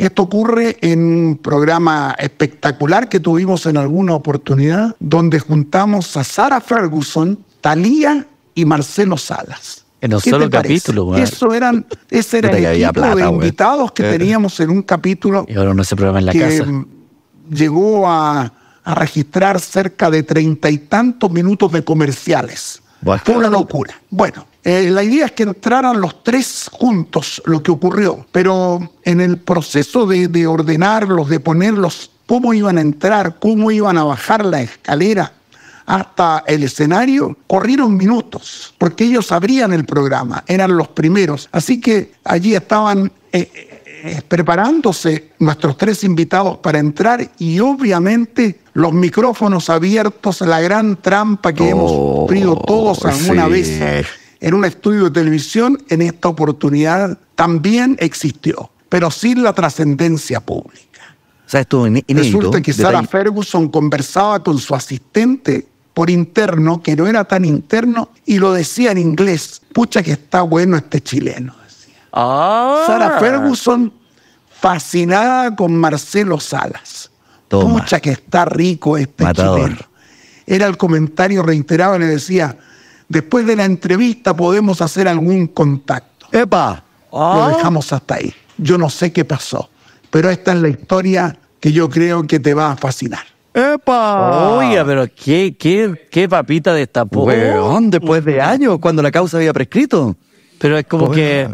Esto ocurre en un programa espectacular que tuvimos en alguna oportunidad, donde juntamos a Sara Ferguson, Talía y Marcelo Salas. En un solo capítulo, güey. Eso eran, ese era el equipo de invitados que eh. teníamos en un capítulo. no que Llegó a, a registrar cerca de treinta y tantos minutos de comerciales. Fue una locura. Bueno, eh, la idea es que entraran los tres juntos, lo que ocurrió, pero en el proceso de, ordenarlos, de ponerlos, cómo iban a entrar, cómo iban a bajar la escalera, hasta el escenario, corrieron minutos, porque ellos abrían el programa, eran los primeros. Así que allí estaban eh, eh, preparándose nuestros tres invitados para entrar y obviamente los micrófonos abiertos, la gran trampa que hemos oh, sufrido todos alguna vez en un estudio de televisión, en esta oportunidad también existió, pero sin la trascendencia pública. O sea, Resulta que Sara Ferguson conversaba con su asistente por interno, que no era tan interno, y lo decía en inglés. Pucha que está bueno este chileno, decía. Ah. Ferguson fascinada con Marcelo Salas. Pucha que está rico este chileno. Era el comentario reiterado, le decía, Después de la entrevista podemos hacer algún contacto. ¡Epa! Lo ah. dejamos hasta ahí. Yo no sé qué pasó, pero esta es la historia que yo creo que te va a fascinar. ¡Epa! Oiga, pero qué, qué, qué papita destapó. Weón, después de años, cuando la causa había prescrito. Pero es como que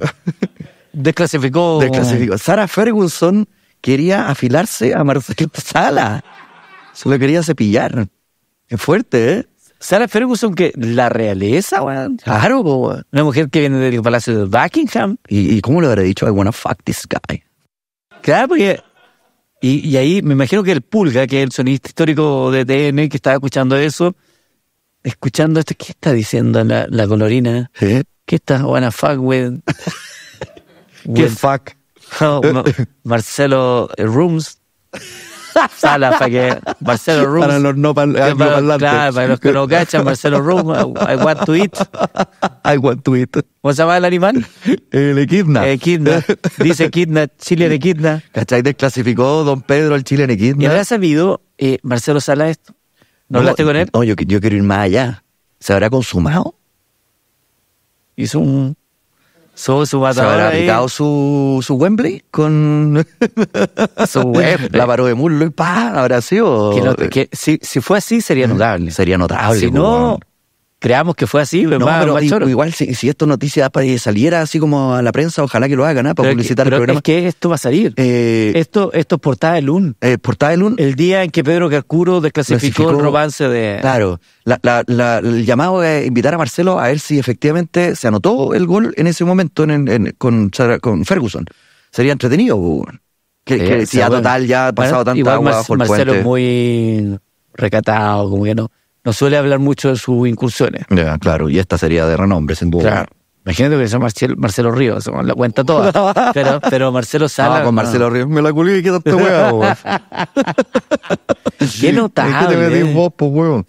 desclasificó. Desclasificó. Sara Ferguson quería afilarse a Marcelo Sala. Se lo quería cepillar. Es fuerte, ¿eh? Sarah Ferguson, que la realeza, weón. Claro, weón. Una mujer que viene del palacio de Buckingham. ¿Y, cómo le habrá dicho? I wanna fuck this guy. Claro, porque. Y, ahí me imagino que el Pulga, que es el sonista histórico de TN, que estaba escuchando eso, escuchando esto, ¿qué está diciendo la, colorina? ¿Qué está? Wanna fuck with. ¿Qué fuck? Oh, Marcelo Rooms salas para que Marcelo Ruz, Para los no pal, para, claro, para los que no cachan, Marcelo Ruz, I want to eat. I want to eat. ¿Cómo se llama el animal? El equidna. Equidna. Dice equidna, Chile de equidna. ¿Cachai? Desclasificó don Pedro al Chile en equidna. ¿Y habrá sabido eh, Marcelo Sala esto? ¿No, hablaste con él? No, yo quiero ir más allá. ¿Se habrá consumado? Hizo un su Se habrá picado su, su Wembley con. su Wembley. La de muslo y pa, habrá sido. Que eh, si, si, fue así, sería notable. Sería notable. Si no, creamos que fue así. pero igual si, esto noticia para saliera así como a la prensa, ojalá que lo hagan, para publicitar el Es que esto va a salir. Eh, esto, esto es portada de LUN. Eh, portada de El día en que Pedro Carcuro desclasificó el romance de. Claro. el llamado es invitar a Marcelo a ver si efectivamente se anotó el gol en ese momento con, con Ferguson. Sería entretenido. Que, eh, si ya total ya ha pasado tanto agua Marcelo es muy recatado, como que no no suele hablar mucho de sus incursiones. Ya, claro, y esta sería de renombre, sin duda. Imagínate que sea Marcelo, Marcelo Ríos, la cuenta toda. Pero, pero Marcelo Sala. No, con Marcelo Ríos me la culí y qué weón. Eh. huevo. qué notable. ¿Qué te metís vos, pues, huevo?